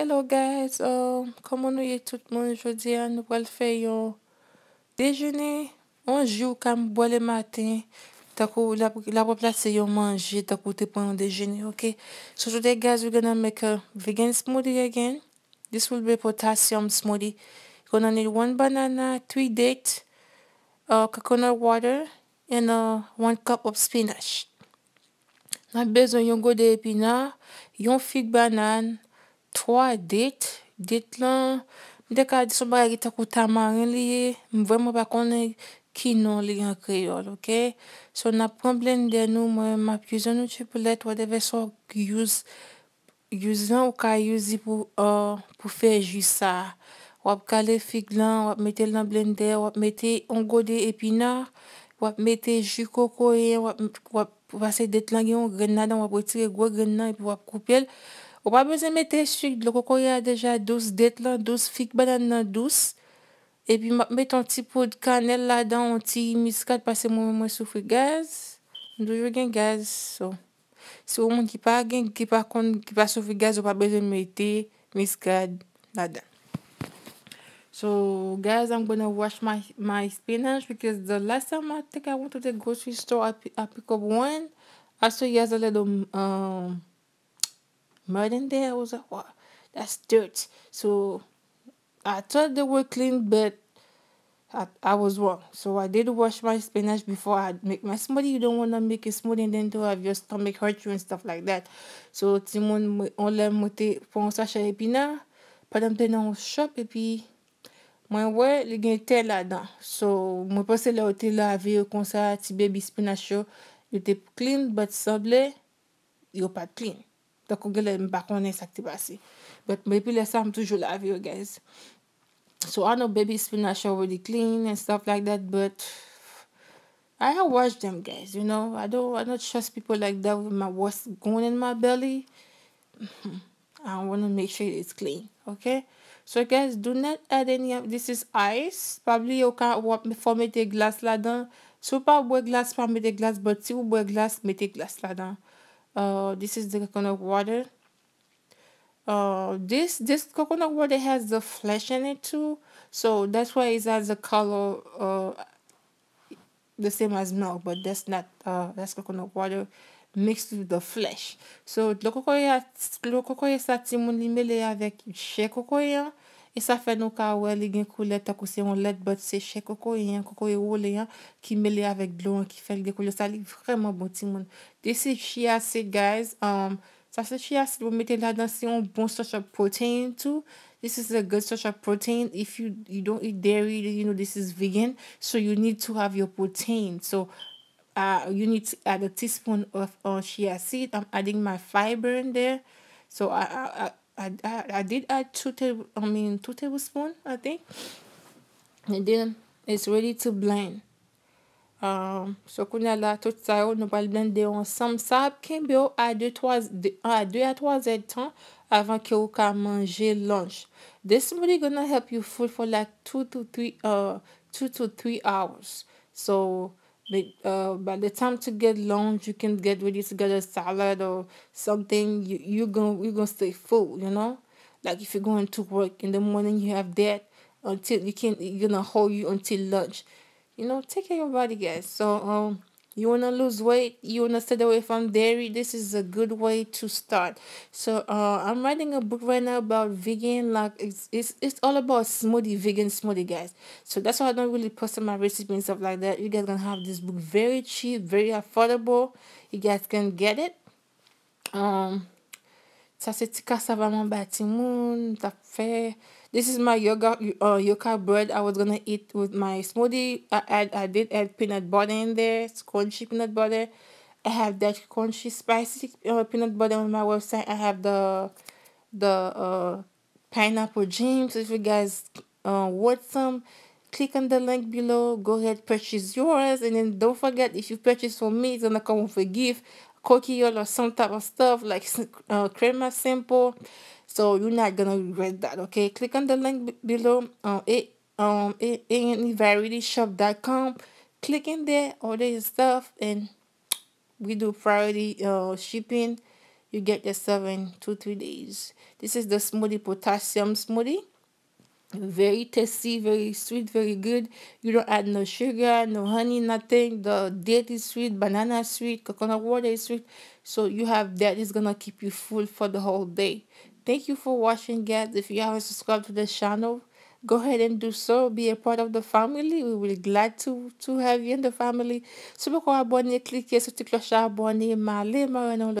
Hello guys, komon um, nou ye tout moun jodi an nou wèl fè yon dejeni. Anjou kam bole maten, tako la wè plase yon manje tako te pon yon dejeni. So today guys we gonna make a vegan smoothie again. This will be potassium smoothie. You gonna need one banana, three dates, uh, coconut water, and uh, one cup of spinach. Nan bezon yon go de epina, yon fig banan. fwa det, det lan m dek a diso bari gita kou tamarin liye m vèm wè pa konen kinon liye an kre yon, ok so na pwem blende nou m apyouzen nou chepou let wadeve sou gyouz gyouz lan ou ka youzi pou pou fè jy sa wap kale fig lan, wap metè lan blende wap metè ongo de epina wap metè jy koko e wap vase det lan gen yon grenna dan wap wè tire gwe grennan wap koupel Ou pa bezen me te sik, lo ko koya deja dos det lan, dos fik banan lan, dos. E pi met an ti po kanel la dan, an ti miskad pa se moun moun soufri gaz. Ndou yo gen gaz, so. Se ou moun ki pa gen, ki pa kon, ki pa soufri gaz, ou pa bezen me te miskad la dan. So, gaz, I'm gonna wash my spinach because the last time I think I went to the grocery store, I pick up one, I saw he has a little... Mer den de, I was like, wow, that's dirt. So, I thought they were clean, but I was wrong. So, I did wash my spinach before I make my smoothie. You don't want to make a smoothie until you have your stomach hurt you and stuff like that. So, ti moun, on lè mwote pon sa chalepina, padamte nan wos shop, epi, mwen wè, li gen te la dan. So, mwen pose lè wote la ave yo konsa ti baby spinach yo, yo te clean, but sable, yo pa clean. Da kongil e mbakwane sak te basi. But maybe lesa m toujou la avyo guys. So anou baby spinach a wadi clean and stuff like that. But I have washed them guys. You know. I don't trust people like that with my wash going in my belly. I want to make sure it's clean. Ok. So guys do not add any. This is ice. Probably you can't warm it for me te glas la dan. Sou pa woy glas pa me te glas. But si woy glas me te glas la dan. uh, this is the coconut water uh, this this coconut water has the flesh in it too so that's why it has the color uh, the same as milk but that's not uh, that's coconut water mixed with the flesh so the le cocoya le cocoya sa timolimele with chez cocoa. E sa fe nou ka wè li gen koulet ta kouse yon let bot seche koko yon, koko yon wole yon, ki mele avèk glon ki fel gen koulet. Sa li vreman bon ti moun. De chia se guys, um, sa se chia se wè meten la dan se yon bon source of protein too. This is a good source of protein. If you, you don't eat dairy, you know this is vegan. So you need to have your protein. So uh, you need to add a teaspoon of uh, chia seed. I'm adding my fiber in there. So I, I, I I, I, I did add two table I mean two tablespoon I think and then it's ready to blend um, so qu'on a là tout ça on va le blender ensemble ça prend bien à deux trois à deux à trois heures temps avant que vous puissiez lunch this really gonna help you food for like two to three uh two to three hours so but uh, by the time to get lunch you can get ready to get a salad or something you, you're gonna you gonna stay full you know like if you're going to work in the morning you have that until you can you gonna hold you until lunch you know take care of your body guys so um you want to lose weight you want to stay away from dairy this is a good way to start so uh, i'm writing a book right now about vegan like it's, it's it's all about smoothie vegan smoothie guys so that's why i don't really post my recipe and stuff like that you guys gonna have this book very cheap very affordable you guys can get it um ça c'est tika savama batimoun tap fe this is my yoga uh, yoga bread i was gonna eat with my smoothie i add i did add peanut butter in there it's crunchy peanut butter i have that crunchy spicy uh, peanut butter on my website i have the the uh pineapple jam so if you guys uh, want some click on the link below go ahead purchase yours and then don't forget if you purchase from me it's gonna come with a gift coquiole or some type of stuff like uh, crema simple so you're not gonna regret that okay click on the link below um it um it, in varietyshop.com click in there order your stuff and we do priority uh shipping you get yourself in two three days this is the smoothie potassium smoothie very tasty, very sweet, very good. You don't add no sugar, no honey, nothing. The date is sweet, banana sweet, coconut water is sweet. So you have that is gonna keep you full for the whole day. Thank you for watching guys. If you haven't subscribed to the channel, go ahead and do so. Be a part of the family. We will be glad to, to have you in the family. So, cliquez sur la cloche abonné,